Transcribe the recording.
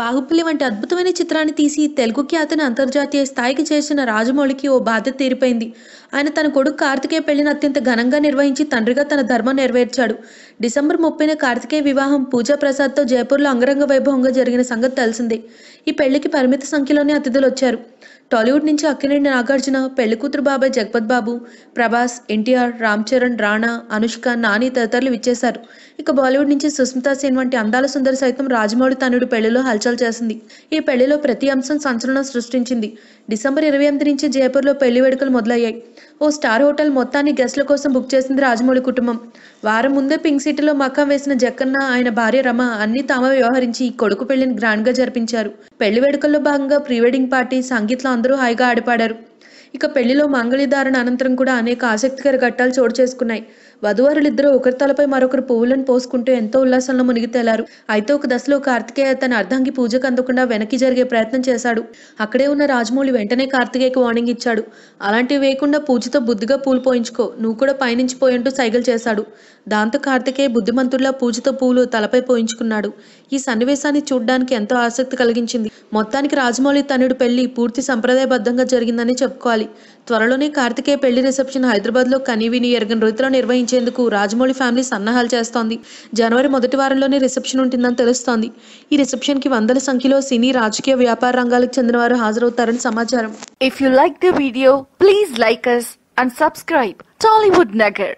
బాహుబలి వంటి అద్భుతమైన చిత్రాన్ని తీసి తెలుగు ఖ్యాతిని అంతర్జాతీయ స్థాయికి చేసిన రాజమౌళికి ఓ బాధ్యత తీరిపోయింది ఆయన తన కొడుకు కార్తికేయ పెళ్లిని అత్యంత ఘనంగా నిర్వహించి తండ్రిగా తన ధర్మం నెరవేర్చాడు డిసెంబర్ ముప్పైన కార్తికేయ వివాహం పూజా ప్రసాద్తో జైపూర్లో అంగరంగ వైభవంగా జరిగిన సంగతి తెలిసిందే ఈ పెళ్లికి పరిమిత సంఖ్యలోనే అతిథులు వచ్చారు టాలీవుడ్ నుంచి అక్కినేని నాగార్జున కూతురు బాబాయ్ జగపత్ బాబు ప్రభాస్ ఎన్టీఆర్ రామ్ చరణ్ రాణా అనుష్క నాని తదితరులు విచ్చేశారు ఇక బాలీవుడ్ నుంచి సుస్మితా సేన్ వంటి అందాల సుందరి సైతం రాజమౌళి తనుడు పెళ్లిలో హల్చల్ చేసింది ఈ పెళ్లిలో ప్రతి అంశం సంచలనం సృష్టించింది డిసెంబర్ ఇరవై ఎనిమిది నుంచి జైపూర్లో పెళ్లి వేడుకలు మొదలయ్యాయి ఓ స్టార్ హోటల్ మొత్తాన్ని గెస్టుల కోసం బుక్ చేసింది రాజమౌళి కుటుంబం వారం ముందే పింక్ సిటీలో మకాం వేసిన జక్కన్న ఆయన భార్య రమ అన్ని తామ వ్యవహరించి కొడుకు పెళ్లిని గ్రాండ్గా జరిపించారు పెళ్లి వేడుకల్లో భాగంగా ప్రీ వెడ్డింగ్ పార్టీ సంగీత్లో అందరూ హాయిగా ఆడిపాడారు ఇక పెళ్లిలో మంగళీధారణ అనంతరం కూడా అనేక ఆసక్తికర ఘట్టాలు చోటు చేసుకున్నాయి ఇద్దరు ఒకరి తలపై మరొకరు పువ్వులను పోసుకుంటూ ఎంతో ఉల్లాసంలో మునిగి అయితే ఒక దశలో కార్తికేయ తన అర్ధాంగి పూజకు అందకుండా వెనక్కి జరిగే ప్రయత్నం చేశాడు అక్కడే ఉన్న రాజమౌళి వెంటనే కార్తికేయకి వార్నింగ్ ఇచ్చాడు అలాంటివి వేయకుండా పూజతో బుద్ధిగా పూలు పోయించుకో నువ్వు కూడా పైనుంచి పోయంటూ సైగలు చేశాడు దాంతో కార్తికేయ బుద్ధిమంతుడిలా పూజతో పూలు తలపై పోయించుకున్నాడు ఈ సన్నివేశాన్ని చూడడానికి ఎంతో ఆసక్తి కలిగించింది మొత్తానికి రాజమౌళి తనుడు పెళ్లి పూర్తి సంప్రదాయబద్ధంగా జరిగిందని చెప్పుకోవాలి చేసుకోవాలి త్వరలోనే కార్తికేయ పెళ్లి రిసెప్షన్ హైదరాబాద్లో కనీవిని ఎరగని రీతిలో నిర్వహించేందుకు రాజమౌళి ఫ్యామిలీ సన్నాహాలు చేస్తోంది జనవరి మొదటి వారంలోనే రిసెప్షన్ ఉంటుందని తెలుస్తోంది ఈ రిసెప్షన్కి వందల సంఖ్యలో సినీ రాజకీయ వ్యాపార రంగాలకు చెందిన వారు హాజరవుతారని సమాచారం if you like the video please like us and subscribe Tollywood Nagar